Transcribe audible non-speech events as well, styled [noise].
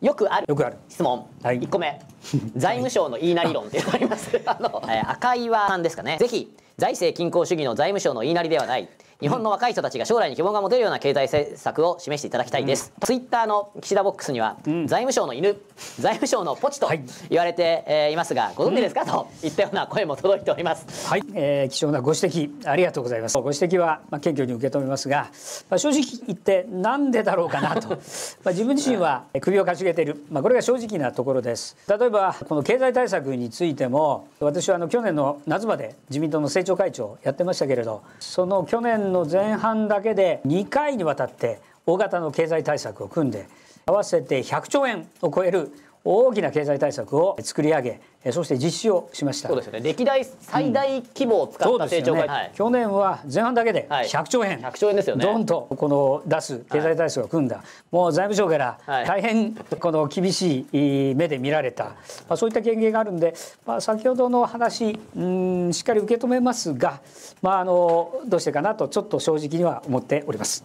よくあるよくある質問、はい、1個目財務省の言いなり論ってありますあの、えー、赤岩さんですかねぜひ財政均衡主義の財務省の言いなりではない日本の若い人たちが将来に希望が持てるような経済政策を示していただきたいです、うん、ツイッターの岸田ボックスには、うん、財務省の犬 [laughs] 財務省のポチと言われて、はい、いますがご存知ですか、うん、といったような声も届いておりますはい、えー、貴重なご指摘ありがとうございますご指摘は、まあ、謙虚に受け止めますが、まあ、正直言ってなんでだろうかなと [laughs] まあ自分自身は首をかしげている、まあ、これが正直なところです例えばこの経済対策についても私はあの去年の夏まで自民党の政調会長やってましたけれどその去年の前半だけで2回にわたって大型の経済対策を組んで合わせて100兆円を超える大きな経済対策を作り上げそして実施をしましたそうですね歴代最大規模を使った成長が、うんねはい、去年は前半だけで100兆円、はい、100兆円ですよねどんとこの出す経済対策を組んだ、はい、もう財務省から大変この厳しい目で見られた、まあ、そういった権限があるんで、まあ、先ほどの話うんしっかり受け止めますが、まあ、あのどうしてかなとちょっと正直には思っております。